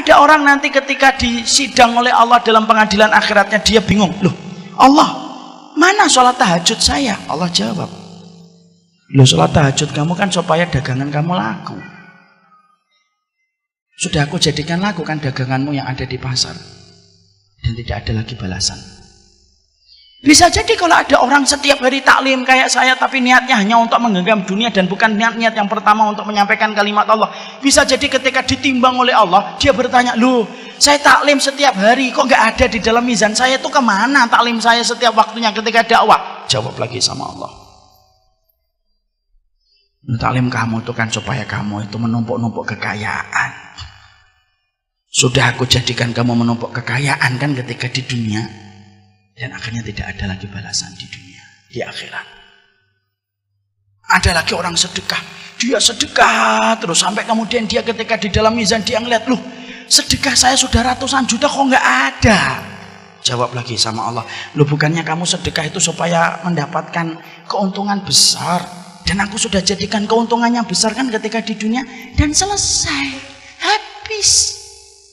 Ada orang nanti ketika disidang oleh Allah dalam pengadilan akhiratnya dia bingung. Loh, Allah, mana sholat tahajud saya? Allah jawab. Loh, sholat tahajud kamu kan supaya dagangan kamu laku. Sudah aku jadikan laku kan daganganmu yang ada di pasar. Dan tidak ada lagi balasan. Bisa jadi kalau ada orang setiap hari taklim kayak saya tapi niatnya hanya untuk menggenggam dunia dan bukan niat-niat yang pertama untuk menyampaikan kalimat Allah. Bisa jadi ketika ditimbang oleh Allah, dia bertanya, loh saya taklim setiap hari kok nggak ada di dalam mizan saya itu kemana taklim saya setiap waktunya ketika dakwah? Jawab lagi sama Allah. Taklim kamu itu kan supaya kamu itu menumpuk-numpuk kekayaan. Sudah aku jadikan kamu menumpuk kekayaan kan ketika di dunia dan akhirnya tidak ada lagi balasan di dunia, di akhirat. Ada lagi orang sedekah. Dia sedekah terus sampai kemudian dia ketika di dalam izan dia ngeliat, loh sedekah saya sudah ratusan juta kok nggak ada. Jawab lagi sama Allah, loh bukannya kamu sedekah itu supaya mendapatkan keuntungan besar. Dan aku sudah jadikan keuntungannya besar kan ketika di dunia. Dan selesai, habis.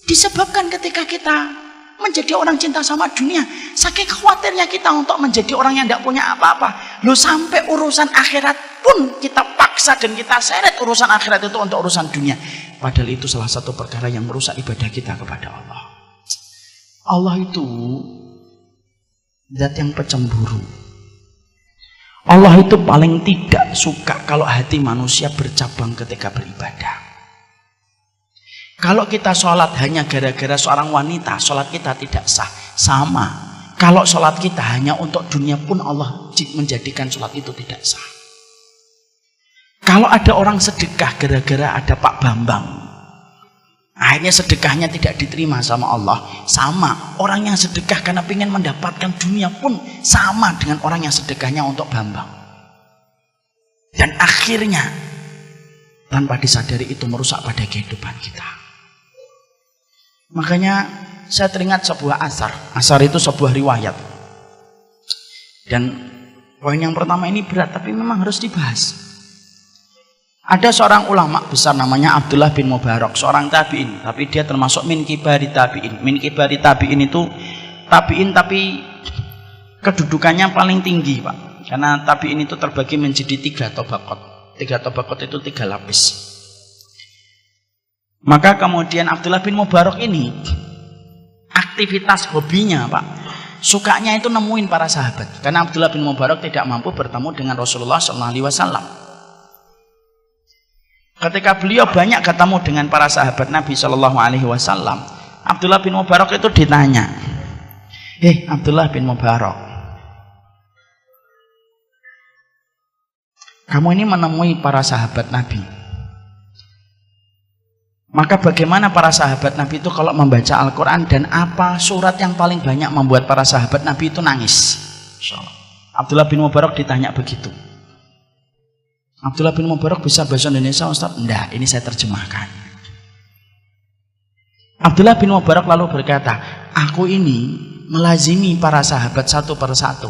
Disebabkan ketika kita menjadi orang cinta sama dunia. Saking khawatirnya kita untuk menjadi orang yang tidak punya apa-apa. Lo sampai urusan akhirat pun kita paksa dan kita seret urusan akhirat itu untuk urusan dunia. Padahal itu salah satu perkara yang merusak ibadah kita kepada Allah. Allah itu zat yang pecemburu. Allah itu paling tidak suka kalau hati manusia bercabang ketika beribadah. Kalau kita sholat hanya gara-gara seorang wanita, sholat kita tidak sah. Sama. Kalau sholat kita hanya untuk dunia pun Allah menjadikan sholat itu tidak sah. Kalau ada orang sedekah gara-gara ada Pak Bambang, akhirnya sedekahnya tidak diterima sama Allah. Sama orang yang sedekah karena ingin mendapatkan dunia pun sama dengan orang yang sedekahnya untuk Bambang. Dan akhirnya tanpa disadari itu merusak pada kehidupan kita. Makanya saya teringat sebuah asar. Asar itu sebuah riwayat. Dan poin yang pertama ini berat tapi memang harus dibahas. Ada seorang ulama besar namanya Abdullah bin Mubarak, seorang tabi'in, tapi dia termasuk min kibari tabi'in. Min kibari tabi'in itu tabi'in tapi kedudukannya paling tinggi, Pak. Karena tabi'in itu terbagi menjadi tiga tobakot. Tiga tobakot itu tiga lapis. Maka kemudian Abdullah bin Mubarak ini aktivitas hobinya Pak sukanya itu nemuin para sahabat karena Abdullah bin Mubarak tidak mampu bertemu dengan Rasulullah SAW ketika beliau banyak ketemu dengan para sahabat Nabi SAW, Abdullah bin Mubarak itu ditanya eh Abdullah bin Mubarak Kamu ini menemui para sahabat Nabi. Maka bagaimana para sahabat Nabi itu kalau membaca Al-Quran dan apa surat yang paling banyak membuat para sahabat Nabi itu nangis? Abdullah bin Mubarak ditanya begitu. Abdullah bin Mubarak bisa bahasa Indonesia Ustaz? Enggak, ini saya terjemahkan. Abdullah bin Mubarak lalu berkata, aku ini melazimi para sahabat satu persatu.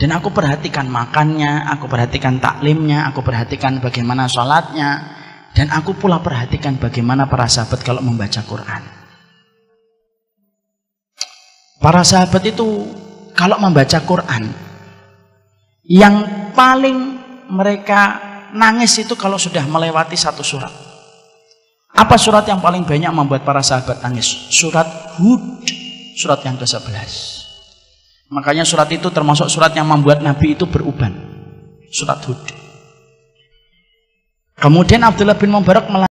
Dan aku perhatikan makannya, aku perhatikan taklimnya, aku perhatikan bagaimana sholatnya, dan aku pula perhatikan bagaimana para sahabat kalau membaca Quran. Para sahabat itu kalau membaca Quran, yang paling mereka nangis itu kalau sudah melewati satu surat. Apa surat yang paling banyak membuat para sahabat nangis? Surat Hud, surat yang ke-11. Makanya surat itu termasuk surat yang membuat Nabi itu beruban. Surat Hud. Kemudian Abdullah bin Mubarak